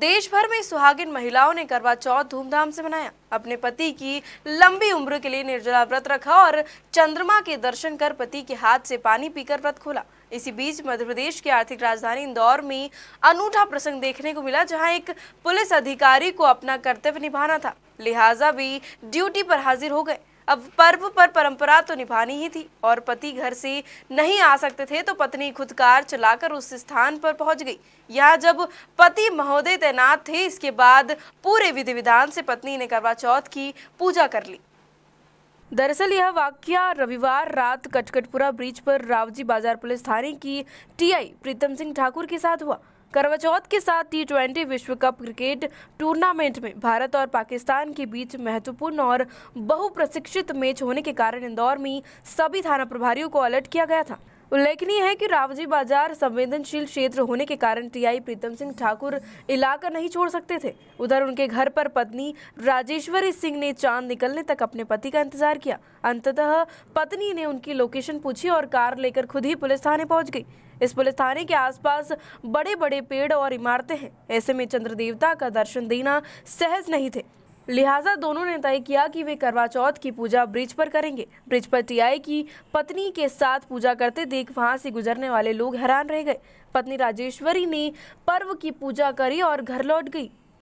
देश भर में सुहागिन महिलाओं ने करवा चौथ धूमधाम से मनाया अपने पति की लंबी उम्र के लिए निर्जला व्रत रखा और चंद्रमा के दर्शन कर पति के हाथ से पानी पीकर व्रत खोला इसी बीच मध्य प्रदेश की आर्थिक राजधानी इंदौर में अनूठा प्रसंग देखने को मिला जहां एक पुलिस अधिकारी को अपना कर्तव्य निभाना था लिहाजा भी ड्यूटी पर हाजिर हो गए अब पर्व पर परंपरा तो निभानी ही थी और पति घर से नहीं आ सकते थे तो पत्नी खुद कार चलाकर उस स्थान पर पहुंच गई यहाँ जब पति महोदय तैनात थे इसके बाद पूरे विधि विधान से पत्नी ने करवा चौथ की पूजा कर ली दरअसल यह वाक्य रविवार रात कटकटपुरा ब्रिज पर रावजी बाजार पुलिस थाने की टीआई प्रीतम सिंह ठाकुर के साथ हुआ करवाचौथ के साथ टी ट्वेंटी विश्व कप क्रिकेट टूर्नामेंट में भारत और पाकिस्तान के बीच महत्वपूर्ण और बहुप्रशिक्षित मैच होने के कारण इंदौर में सभी थाना प्रभारियों को अलर्ट किया गया था उल्लेखनीय है कि रावजी बाजार संवेदनशील क्षेत्र होने के कारण टीआई प्रीतम सिंह ठाकुर इलाका नहीं छोड़ सकते थे उधर उनके घर पर पत्नी राजेश्वरी सिंह ने चांद निकलने तक अपने पति का इंतजार किया अंततः पत्नी ने उनकी लोकेशन पूछी और कार लेकर खुद ही पुलिस थाने पहुंच गई इस पुलिस थाने के आसपास बड़े बड़े पेड़ और इमारतें हैं ऐसे में चंद्र देवता का दर्शन देना सहज नहीं थे लिहाजा दोनों ने तय किया कि वे करवा चौथ की पूजा ब्रिज पर करेंगे ब्रिज पर टीआई की पत्नी के साथ पूजा करते देख वहां से गुजरने वाले लोग हैरान रह गए पत्नी राजेश्वरी ने पर्व की पूजा करी और घर लौट गई